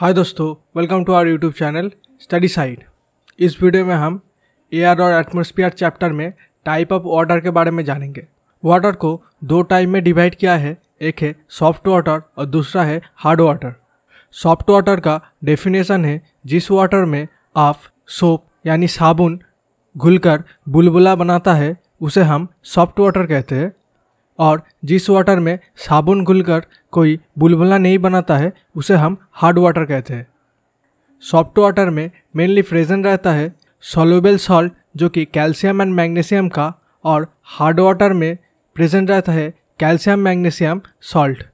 हाय दोस्तों welcome to our YouTube channel study side इस video में हम एयर और एटमोस्फियर चैप्टर में टाइप ऑफ वाटर के बारे में जानेंगे वाटर को दो टाइप में डिवाइड किया है एक है सॉफ्ट वाटर और दूसरा है हार्ड वाटर सॉफ्ट वाटर का डेफिनेशन है जिस वाटर में आप सोप यानी साबुन घुलकर बुलबुला बनाता है उसे हम सॉफ्ट वाटर कहते हैं और जिस वाटर में साबुन घुलकर कोई बुलबुला नहीं बनाता है उसे हम हार्ड वाटर कहते हैं सॉफ्ट वाटर में मेनली फ्रेजन रहता है सोलोबल सॉल्ट जो कि कैल्शियम एंड मैग्नीशियम का और हार्ड वाटर में प्रेजेंट रहता है calcium magnesium salt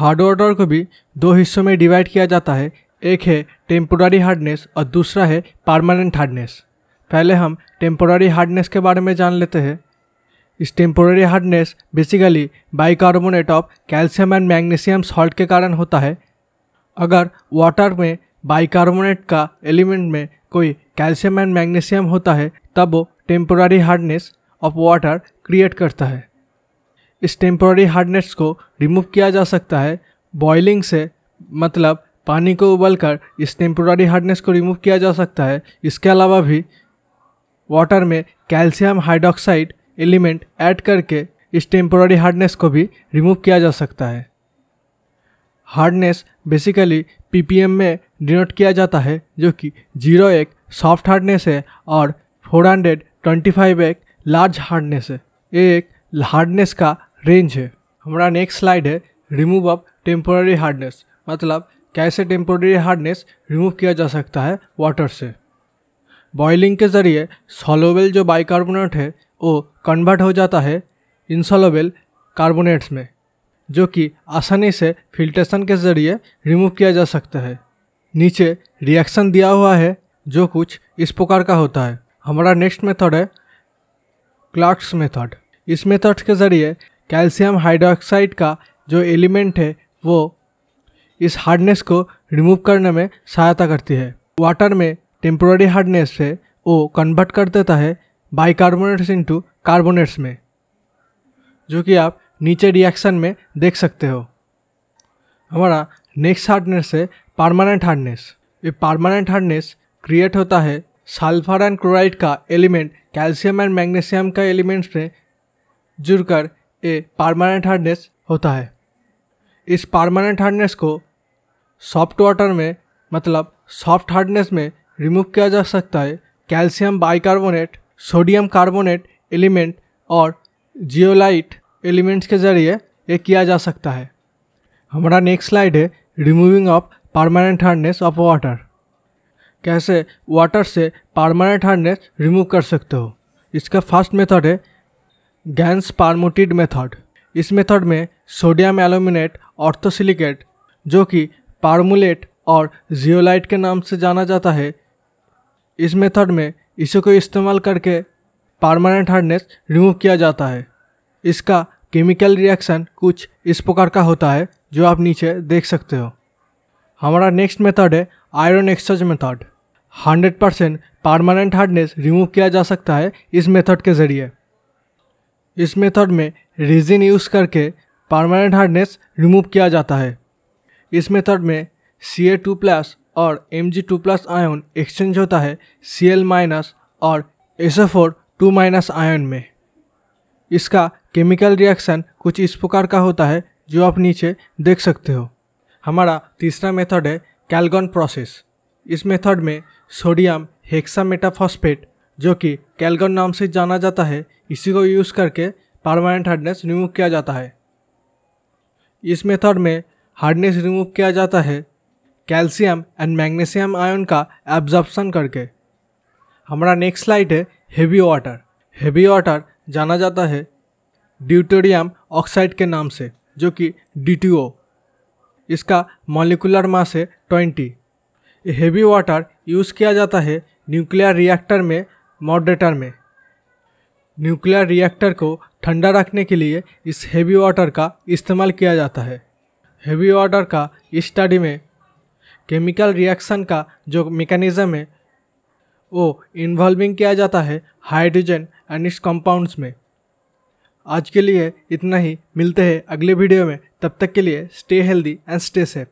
hard water को भी दो हिस्सों में डिवाइड किया जाता है एक है टेम्पोरारी हार्डनेस और दूसरा है परमानेंट हार्डनेस पहले हम टेम्पोरारी हार्डनेस के बारे में जान लेते हैं इस temporary hardness basically bicarbonate of calcium and magnesium salt के कारण होता है अगर वाटर में बाइकार्बोनेट का एलिमेंट में कोई कैल्शियम एंड मैग्नीशियम होता है तब वो temporary hardness of water create करता है इस टेम्पोरारी हार्डनेस को रिमूव किया जा सकता है बॉइलिंग से मतलब पानी को उबलकर इस टेम्पोरारी हार्डनेस को रिमूव किया जा सकता है इसके अलावा भी वाटर में कैल्शियम हाइड्रोक्साइड एलिमेंट ऐड करके इस टेम्पोरि हार्डनेस को भी रिमूव किया जा सकता है हार्डनेस बेसिकली पीपीएम में डिनोट किया जाता है जो कि जीरो एक सॉफ्ट हार्डनेस है और फोर हंड्रेड ट्वेंटी फाइव एक लार्ज हार्डनेस है ये एक हार्डनेस का रेंज है हमारा नेक्स्ट स्लाइड है रिमूव ऑफ टेम्पोररी हार्डनेस मतलब कैसे टेम्पोररी हार्डनेस रिमूव किया जा सकता है वाटर से बॉइलिंग के ज़रिए सोलोवेल जो बाइकार्बोनेट है वो कन्वर्ट हो जाता है इंसॉलेबल कार्बोनेट्स में जो कि आसानी से फिल्ट्रेशन के ज़रिए रिमूव किया जा सकता है नीचे रिएक्शन दिया हुआ है जो कुछ इस प्रकार का होता है हमारा नेक्स्ट मेथड है क्लार्क्स मेथड इस मेथड के ज़रिए कैल्शियम हाइड्रोक्साइड का जो एलिमेंट है वो इस हार्डनेस को रिमूव करने में सहायता करती है वाटर में टेम्पोररी हार्डनेस से वो कन्वर्ट कर देता है बाइकार्बोनेट्स इंटू कार्बोनेट्स में जो कि आप नीचे रिएक्शन में देख सकते हो हमारा नेक्स्ट हार्डनेस है परमानेंट हार्डनेस ये परमानेंट हार्डनेस क्रिएट होता है सल्फर एंड क्लोराइड का एलिमेंट कैल्शियम एंड मैग्नीशियम का एलिमेंट्स में जुड़कर ये परमानेंट हार्डनेस होता है इस परमानेंट हार्डनेस को सॉफ्ट वाटर में मतलब सॉफ्ट हार्डनेस में रिमूव किया जा सकता है calcium bicarbonate sodium carbonate element और जियोलाइट एलिमेंट्स के ज़रिए ये किया जा सकता है हमारा नेक्स्ट स्लाइड है removing of permanent hardness of water कैसे वाटर से परमानेंट हार्डनेस रिमूव कर सकते हो इसका फर्स्ट मेथड है गैंस पारमोटिड मेथड इस मेथड में सोडियम एलोमिनेट ऑर्थोसिलिकेट जो कि पार्मोलेट और जियोलाइट के नाम से जाना जाता है इस मेथड में इसी को इस्तेमाल करके परमानेंट हार्डनेस रिमूव किया जाता है इसका केमिकल रिएक्शन कुछ इस प्रकार का होता है जो आप नीचे देख सकते हो हमारा नेक्स्ट मेथड है iron exchange method 100 percent permanent hardness remove किया जा सकता है इस मेथड के ज़रिए इस मेथड में रेजिन यूज़ करके परमानेंट हार्डनेस रिमूव किया जाता है इस मेथड में सी ए टू प्लस और M G two plus ion exchange होता है सी एल माइनस और S O four two minus ion में इसका केमिकल रिएक्शन कुछ इस प्रकार का होता है जो आप नीचे देख सकते हो हमारा तीसरा मेथड है कैलगन प्रोसेस इस मेथड में सोडियम हेक्सा मेटाफॉस्फेट जो कि कैलगन नाम से जाना जाता है इसी को यूज़ करके परमानेंट हार्डनेस रिमूव किया जाता है इस मेथड में हार्डनेस रिमूव किया जाता है कैल्शियम एंड मैग्नीशियम आयन का एब्जॉर्प्शन करके हमारा नेक्स्ट स्लाइड है हेवी वाटर हेवी वाटर जाना जाता है ड्यूटोरियम ऑक्साइड के नाम से जो कि डी इसका मॉलिकुलर मास है ट्वेंटी हेवी वाटर यूज़ किया जाता है न्यूक्लियर रिएक्टर में मॉडरेटर में न्यूक्लियर रिएक्टर को ठंडा रखने के लिए इस हेवी वाटर का इस्तेमाल किया जाता है हेवी वाटर का स्टडी में केमिकल रिएक्शन का जो मेकनिज़म है वो इन्वॉल्विंग किया जाता है हाइड्रोजन एंड इस कंपाउंड्स में आज के लिए इतना ही मिलते हैं अगले वीडियो में तब तक के लिए stay healthy and stay safe